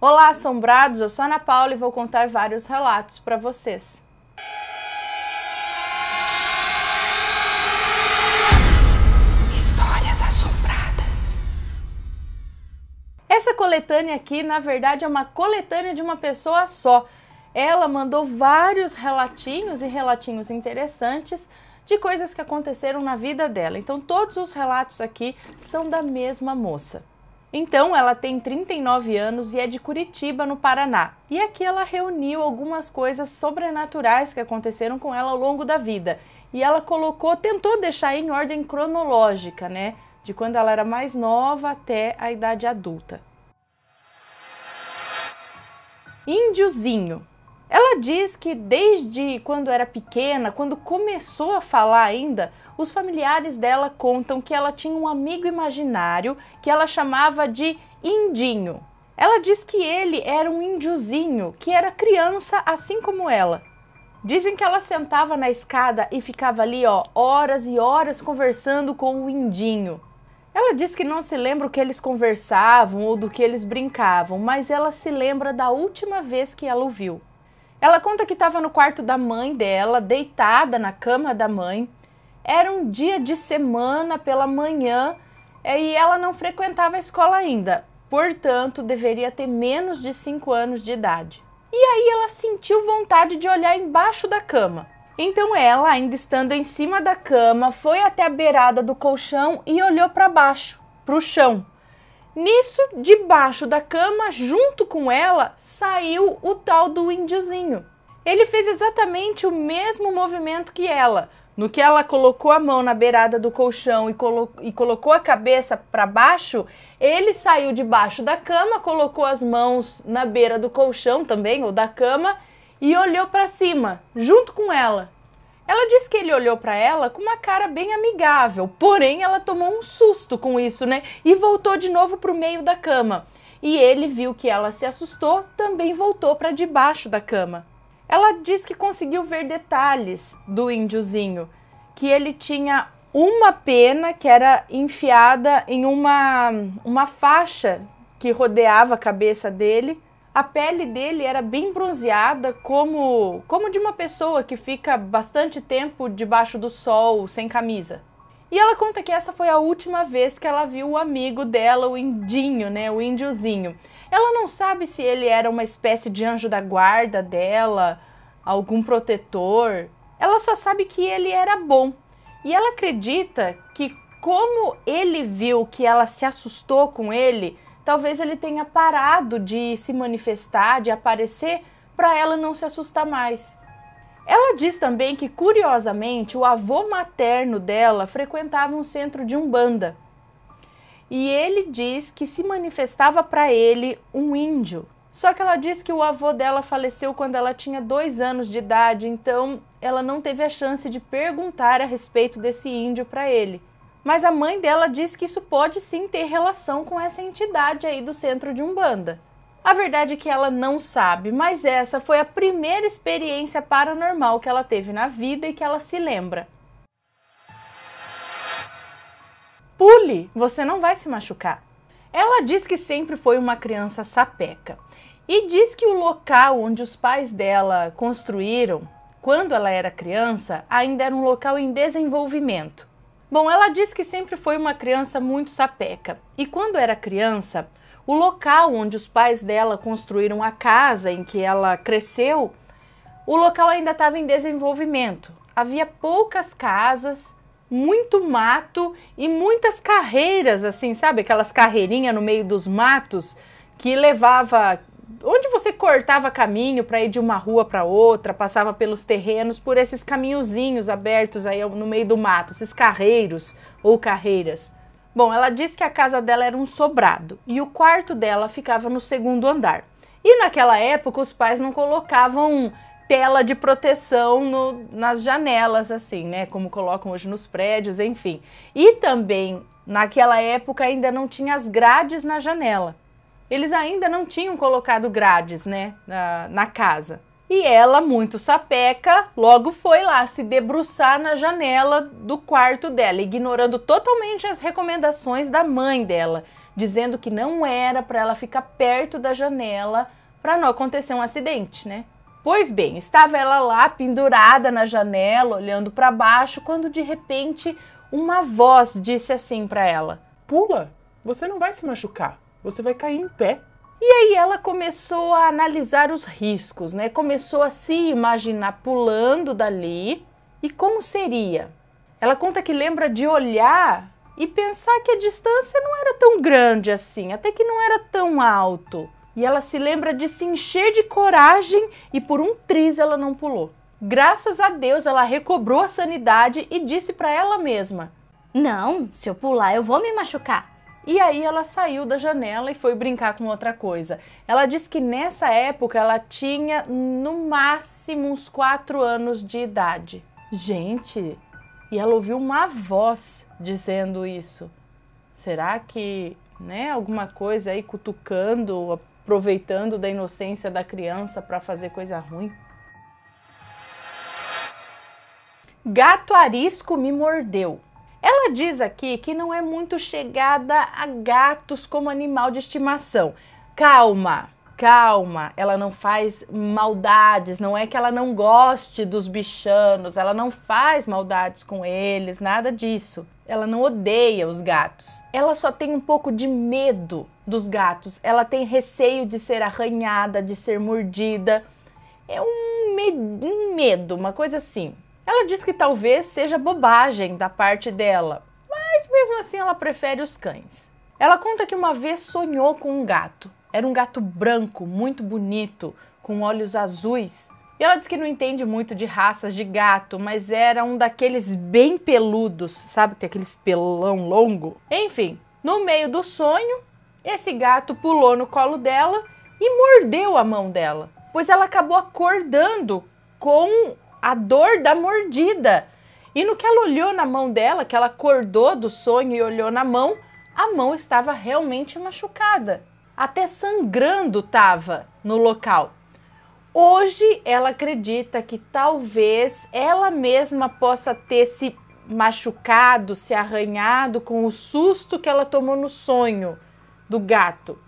Olá, assombrados! Eu sou Ana Paula e vou contar vários relatos para vocês. Histórias assombradas. Essa coletânea aqui, na verdade, é uma coletânea de uma pessoa só. Ela mandou vários relatinhos e relatinhos interessantes de coisas que aconteceram na vida dela. Então, todos os relatos aqui são da mesma moça. Então, ela tem 39 anos e é de Curitiba, no Paraná. E aqui ela reuniu algumas coisas sobrenaturais que aconteceram com ela ao longo da vida. E ela colocou, tentou deixar em ordem cronológica, né? De quando ela era mais nova até a idade adulta. Índiozinho. Ela diz que desde quando era pequena, quando começou a falar ainda, os familiares dela contam que ela tinha um amigo imaginário que ela chamava de Indinho. Ela diz que ele era um índiozinho que era criança assim como ela. Dizem que ela sentava na escada e ficava ali, ó, horas e horas conversando com o Indinho. Ela diz que não se lembra o que eles conversavam ou do que eles brincavam, mas ela se lembra da última vez que ela o viu. Ela conta que estava no quarto da mãe dela, deitada na cama da mãe, era um dia de semana pela manhã é, e ela não frequentava a escola ainda, portanto, deveria ter menos de 5 anos de idade. E aí ela sentiu vontade de olhar embaixo da cama. Então ela, ainda estando em cima da cama, foi até a beirada do colchão e olhou para baixo, para o chão. Nisso, debaixo da cama, junto com ela, saiu o tal do índiozinho. Ele fez exatamente o mesmo movimento que ela, no que ela colocou a mão na beirada do colchão e, colo e colocou a cabeça para baixo, ele saiu debaixo da cama, colocou as mãos na beira do colchão também, ou da cama, e olhou para cima, junto com ela. Ela disse que ele olhou para ela com uma cara bem amigável, porém ela tomou um susto com isso, né? E voltou de novo para o meio da cama. E ele viu que ela se assustou, também voltou para debaixo da cama. Ela diz que conseguiu ver detalhes do índiozinho, que ele tinha uma pena que era enfiada em uma, uma faixa que rodeava a cabeça dele. A pele dele era bem bronzeada, como, como de uma pessoa que fica bastante tempo debaixo do sol, sem camisa. E ela conta que essa foi a última vez que ela viu o amigo dela, o indinho, né, o índiozinho. Ela não sabe se ele era uma espécie de anjo da guarda dela, algum protetor. Ela só sabe que ele era bom. E ela acredita que, como ele viu que ela se assustou com ele, talvez ele tenha parado de se manifestar, de aparecer, para ela não se assustar mais. Ela diz também que, curiosamente, o avô materno dela frequentava um centro de umbanda e ele diz que se manifestava para ele um índio. Só que ela diz que o avô dela faleceu quando ela tinha dois anos de idade, então ela não teve a chance de perguntar a respeito desse índio para ele. Mas a mãe dela diz que isso pode sim ter relação com essa entidade aí do centro de Umbanda. A verdade é que ela não sabe, mas essa foi a primeira experiência paranormal que ela teve na vida e que ela se lembra. Pule, você não vai se machucar. Ela diz que sempre foi uma criança sapeca e diz que o local onde os pais dela construíram quando ela era criança ainda era um local em desenvolvimento. Bom, ela diz que sempre foi uma criança muito sapeca e quando era criança, o local onde os pais dela construíram a casa em que ela cresceu, o local ainda estava em desenvolvimento. Havia poucas casas muito mato e muitas carreiras, assim, sabe? Aquelas carreirinhas no meio dos matos que levava. Onde você cortava caminho para ir de uma rua para outra, passava pelos terrenos, por esses caminhozinhos abertos aí no meio do mato, esses carreiros ou carreiras. Bom, ela disse que a casa dela era um sobrado e o quarto dela ficava no segundo andar. E naquela época os pais não colocavam tela de proteção no, nas janelas, assim, né? Como colocam hoje nos prédios, enfim. E também, naquela época, ainda não tinha as grades na janela. Eles ainda não tinham colocado grades, né? Na, na casa. E ela, muito sapeca, logo foi lá se debruçar na janela do quarto dela, ignorando totalmente as recomendações da mãe dela, dizendo que não era para ela ficar perto da janela para não acontecer um acidente, né? Pois bem, estava ela lá pendurada na janela, olhando para baixo, quando de repente uma voz disse assim para ela: Pula, você não vai se machucar, você vai cair em pé. E aí ela começou a analisar os riscos, né? Começou a se imaginar pulando dali e como seria. Ela conta que lembra de olhar e pensar que a distância não era tão grande assim, até que não era tão alto e ela se lembra de se encher de coragem e por um triz ela não pulou. Graças a Deus ela recobrou a sanidade e disse para ela mesma: Não, se eu pular eu vou me machucar. E aí ela saiu da janela e foi brincar com outra coisa. Ela disse que nessa época ela tinha no máximo uns 4 anos de idade. Gente, e ela ouviu uma voz dizendo isso. Será que, né, alguma coisa aí cutucando aproveitando da inocência da criança para fazer coisa ruim? Gato arisco me mordeu. Ela diz aqui que não é muito chegada a gatos como animal de estimação. Calma, calma, ela não faz maldades, não é que ela não goste dos bichanos, ela não faz maldades com eles, nada disso. Ela não odeia os gatos. Ela só tem um pouco de medo dos gatos. Ela tem receio de ser arranhada, de ser mordida. É um, me um medo, uma coisa assim. Ela diz que talvez seja bobagem da parte dela, mas mesmo assim ela prefere os cães. Ela conta que uma vez sonhou com um gato. Era um gato branco, muito bonito, com olhos azuis. E ela diz que não entende muito de raças de gato, mas era um daqueles bem peludos, sabe? Tem aqueles pelão longo. Enfim, no meio do sonho, esse gato pulou no colo dela e mordeu a mão dela, pois ela acabou acordando com a dor da mordida. E no que ela olhou na mão dela, que ela acordou do sonho e olhou na mão, a mão estava realmente machucada. Até sangrando estava no local. Hoje ela acredita que talvez ela mesma possa ter se machucado, se arranhado com o susto que ela tomou no sonho do gato.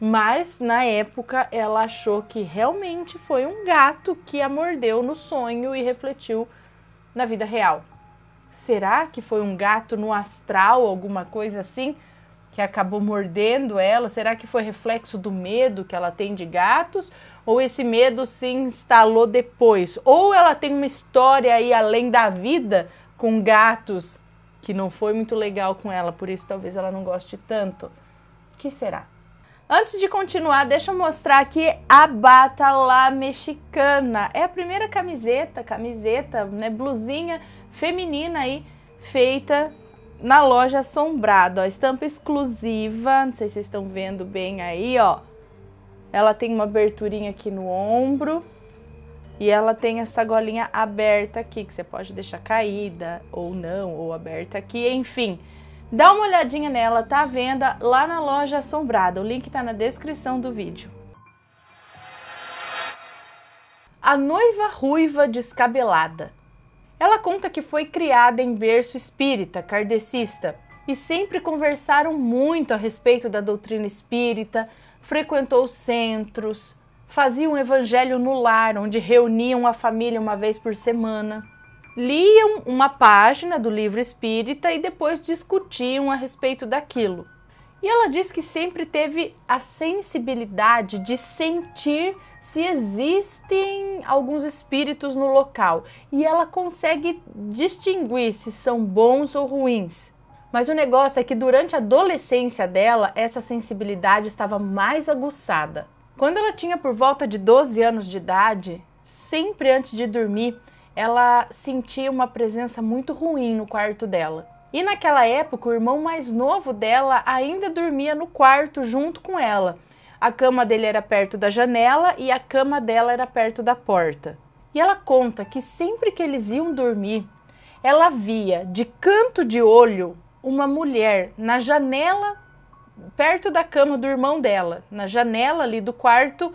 Mas na época ela achou que realmente foi um gato que a mordeu no sonho e refletiu na vida real. Será que foi um gato no astral, alguma coisa assim, que acabou mordendo ela? Será que foi reflexo do medo que ela tem de gatos? Ou esse medo se instalou depois? Ou ela tem uma história aí além da vida com gatos que não foi muito legal com ela, por isso talvez ela não goste tanto? que será? Antes de continuar, deixa eu mostrar aqui a bata lá mexicana. É a primeira camiseta, camiseta, né, blusinha feminina aí feita na loja Assombrado, ó, estampa exclusiva. Não sei se vocês estão vendo bem aí, ó. Ela tem uma aberturinha aqui no ombro e ela tem essa golinha aberta aqui que você pode deixar caída ou não, ou aberta aqui, enfim. Dá uma olhadinha nela, tá à venda lá na loja Assombrada. O link tá na descrição do vídeo. A noiva ruiva descabelada. Ela conta que foi criada em berço espírita, kardecista, e sempre conversaram muito a respeito da doutrina espírita, frequentou centros, fazia um evangelho no lar, onde reuniam a família uma vez por semana liam uma página do livro espírita e depois discutiam a respeito daquilo. E ela diz que sempre teve a sensibilidade de sentir se existem alguns espíritos no local e ela consegue distinguir se são bons ou ruins. Mas o negócio é que durante a adolescência dela, essa sensibilidade estava mais aguçada. Quando ela tinha por volta de 12 anos de idade, sempre antes de dormir, ela sentia uma presença muito ruim no quarto dela. E naquela época, o irmão mais novo dela ainda dormia no quarto junto com ela. A cama dele era perto da janela e a cama dela era perto da porta. E ela conta que sempre que eles iam dormir, ela via de canto de olho uma mulher na janela perto da cama do irmão dela, na janela ali do quarto,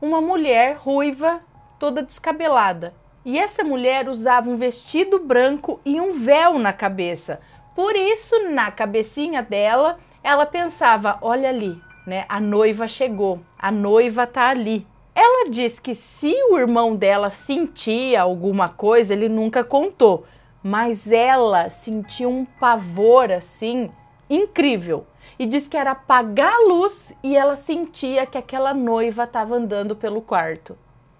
uma mulher ruiva, toda descabelada. E essa mulher usava um vestido branco e um véu na cabeça. Por isso, na cabecinha dela, ela pensava: olha ali, né? A noiva chegou, a noiva tá ali. Ela diz que se o irmão dela sentia alguma coisa, ele nunca contou, mas ela sentiu um pavor assim incrível e diz que era apagar a luz e ela sentia que aquela noiva estava andando pelo quarto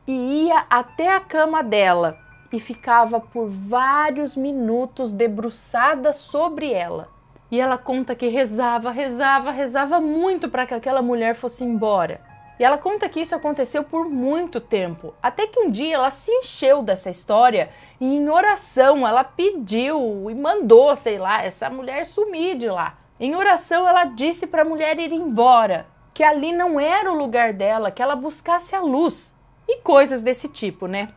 e ia até a cama dela e ficava por vários minutos debruçada sobre ela. E ela conta que rezava, rezava, rezava muito para que aquela mulher fosse embora. E ela conta que isso aconteceu por muito tempo, até que um dia ela se encheu dessa história e em oração ela pediu e mandou, sei lá, essa mulher sumir de lá. Em oração ela disse para a mulher ir embora, que ali não era o lugar dela, que ela buscasse a luz e coisas desse tipo, né?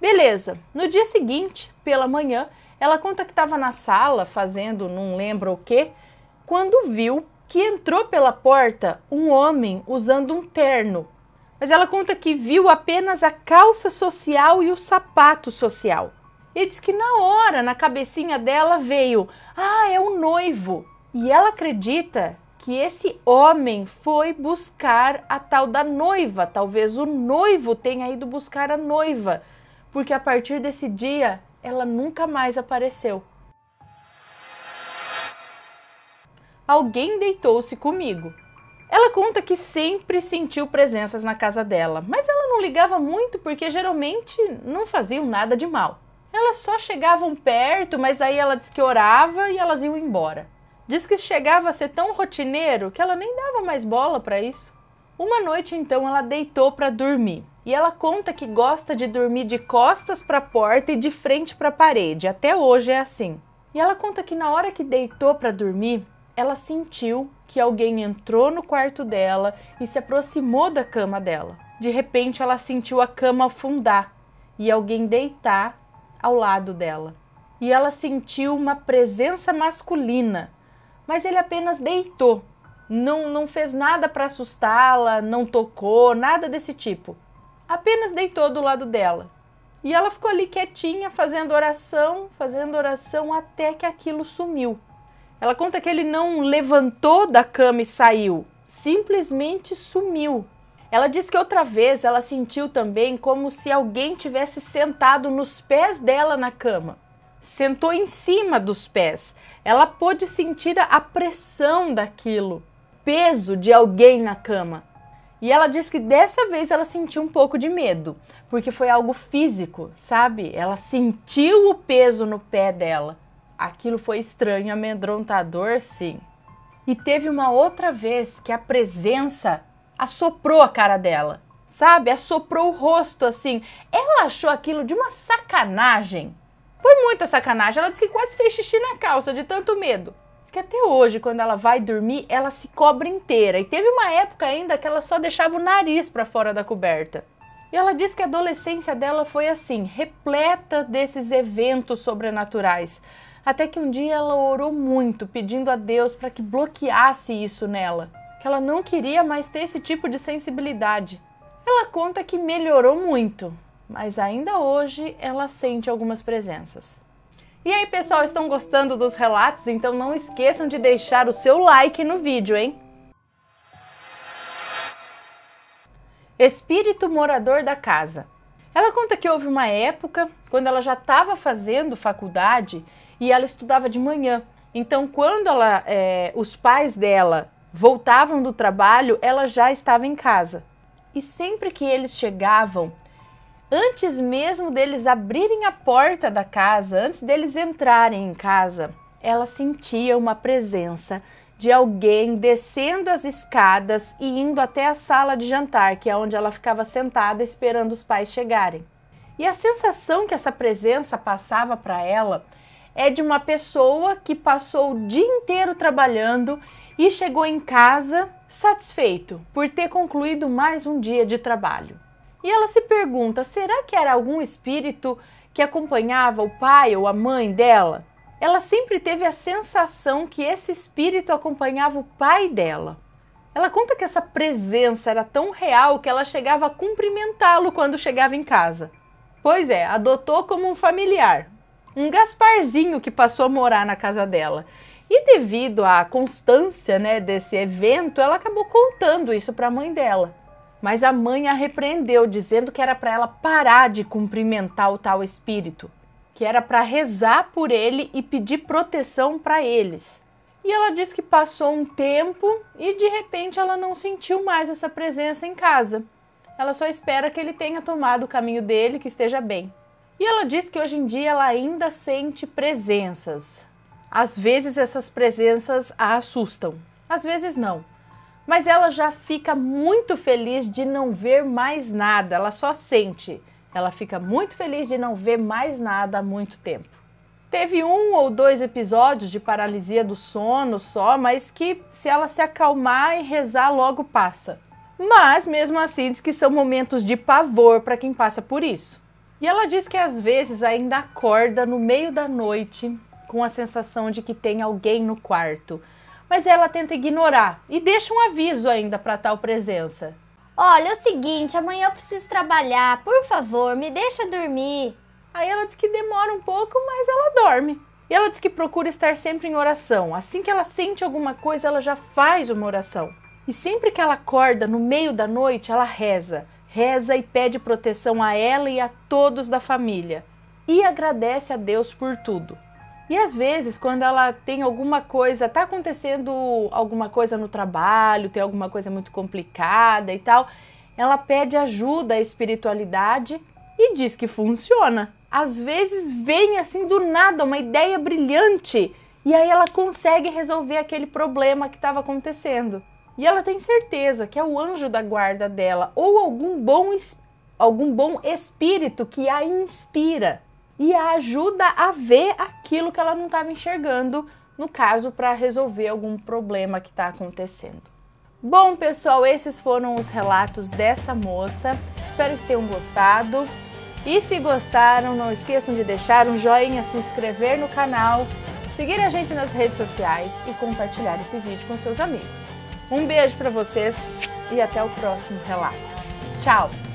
Beleza. No dia seguinte, pela manhã, ela conta que estava na sala fazendo não lembro o que, quando viu que entrou pela porta um homem usando um terno. Mas ela conta que viu apenas a calça social e o sapato social. E diz que na hora, na cabecinha dela veio: "Ah, é o noivo". E ela acredita que esse homem foi buscar a tal da noiva. Talvez o noivo tenha ido buscar a noiva, porque a partir desse dia ela nunca mais apareceu. Alguém deitou-se comigo. Ela conta que sempre sentiu presenças na casa dela, mas ela não ligava muito porque geralmente não faziam nada de mal. Elas só chegavam perto, mas aí ela disse que orava e elas iam embora. Diz que chegava a ser tão rotineiro que ela nem dava mais bola para isso. Uma noite então ela deitou para dormir e ela conta que gosta de dormir de costas para a porta e de frente para a parede. Até hoje é assim. E ela conta que na hora que deitou para dormir, ela sentiu que alguém entrou no quarto dela e se aproximou da cama dela. De repente, ela sentiu a cama afundar e alguém deitar ao lado dela. E ela sentiu uma presença masculina mas ele apenas deitou. Não, não fez nada para assustá-la, não tocou, nada desse tipo. Apenas deitou do lado dela. E ela ficou ali quietinha, fazendo oração, fazendo oração até que aquilo sumiu. Ela conta que ele não levantou da cama e saiu, simplesmente sumiu. Ela diz que outra vez ela sentiu também como se alguém tivesse sentado nos pés dela na cama sentou em cima dos pés. Ela pôde sentir a pressão daquilo, peso de alguém na cama. E ela disse que dessa vez ela sentiu um pouco de medo, porque foi algo físico, sabe? Ela sentiu o peso no pé dela. Aquilo foi estranho, amedrontador, sim. E teve uma outra vez que a presença assoprou a cara dela, sabe? Assoprou o rosto assim. Ela achou aquilo de uma sacanagem. Foi muita sacanagem. Ela disse que quase fez xixi na calça de tanto medo. Diz que até hoje, quando ela vai dormir, ela se cobre inteira. E teve uma época ainda que ela só deixava o nariz para fora da coberta. E ela diz que a adolescência dela foi assim, repleta desses eventos sobrenaturais. Até que um dia ela orou muito, pedindo a Deus para que bloqueasse isso nela, que ela não queria mais ter esse tipo de sensibilidade. Ela conta que melhorou muito, mas ainda hoje ela sente algumas presenças. E aí, pessoal, estão gostando dos relatos? Então não esqueçam de deixar o seu like no vídeo, hein? Espírito morador da casa. Ela conta que houve uma época quando ela já estava fazendo faculdade e ela estudava de manhã. Então, quando ela, é, os pais dela voltavam do trabalho, ela já estava em casa. E sempre que eles chegavam, antes mesmo deles abrirem a porta da casa, antes deles entrarem em casa, ela sentia uma presença de alguém descendo as escadas e indo até a sala de jantar, que é onde ela ficava sentada esperando os pais chegarem. E a sensação que essa presença passava para ela é de uma pessoa que passou o dia inteiro trabalhando e chegou em casa satisfeito por ter concluído mais um dia de trabalho. E ela se pergunta: será que era algum espírito que acompanhava o pai ou a mãe dela? Ela sempre teve a sensação que esse espírito acompanhava o pai dela. Ela conta que essa presença era tão real que ela chegava a cumprimentá-lo quando chegava em casa. Pois é, adotou como um familiar, um Gasparzinho que passou a morar na casa dela. E devido à constância né, desse evento, ela acabou contando isso para a mãe dela. Mas a mãe a repreendeu, dizendo que era para ela parar de cumprimentar o tal espírito, que era para rezar por ele e pedir proteção para eles. E ela disse que passou um tempo e de repente ela não sentiu mais essa presença em casa. Ela só espera que ele tenha tomado o caminho dele, que esteja bem. E ela diz que hoje em dia ela ainda sente presenças. Às vezes essas presenças a assustam, às vezes não mas ela já fica muito feliz de não ver mais nada, ela só sente. Ela fica muito feliz de não ver mais nada há muito tempo. Teve um ou dois episódios de paralisia do sono só, mas que se ela se acalmar e rezar logo passa. Mas mesmo assim diz que são momentos de pavor para quem passa por isso. E ela diz que às vezes ainda acorda no meio da noite com a sensação de que tem alguém no quarto, mas ela tenta ignorar e deixa um aviso ainda para tal presença. Olha, é o seguinte, amanhã eu preciso trabalhar, por favor, me deixa dormir. Aí ela diz que demora um pouco, mas ela dorme. E ela diz que procura estar sempre em oração. Assim que ela sente alguma coisa, ela já faz uma oração. E sempre que ela acorda no meio da noite, ela reza. Reza e pede proteção a ela e a todos da família. E agradece a Deus por tudo. E às vezes, quando ela tem alguma coisa, tá acontecendo alguma coisa no trabalho, tem alguma coisa muito complicada e tal, ela pede ajuda à espiritualidade e diz que funciona. Às vezes vem assim do nada uma ideia brilhante e aí ela consegue resolver aquele problema que estava acontecendo. E ela tem certeza que é o anjo da guarda dela ou algum bom, algum bom espírito que a inspira e a ajuda a ver aquilo que ela não estava enxergando, no caso, para resolver algum problema que está acontecendo. Bom, pessoal, esses foram os relatos dessa moça. Espero que tenham gostado. E se gostaram, não esqueçam de deixar um joinha, se inscrever no canal, seguir a gente nas redes sociais e compartilhar esse vídeo com seus amigos. Um beijo para vocês e até o próximo relato. Tchau!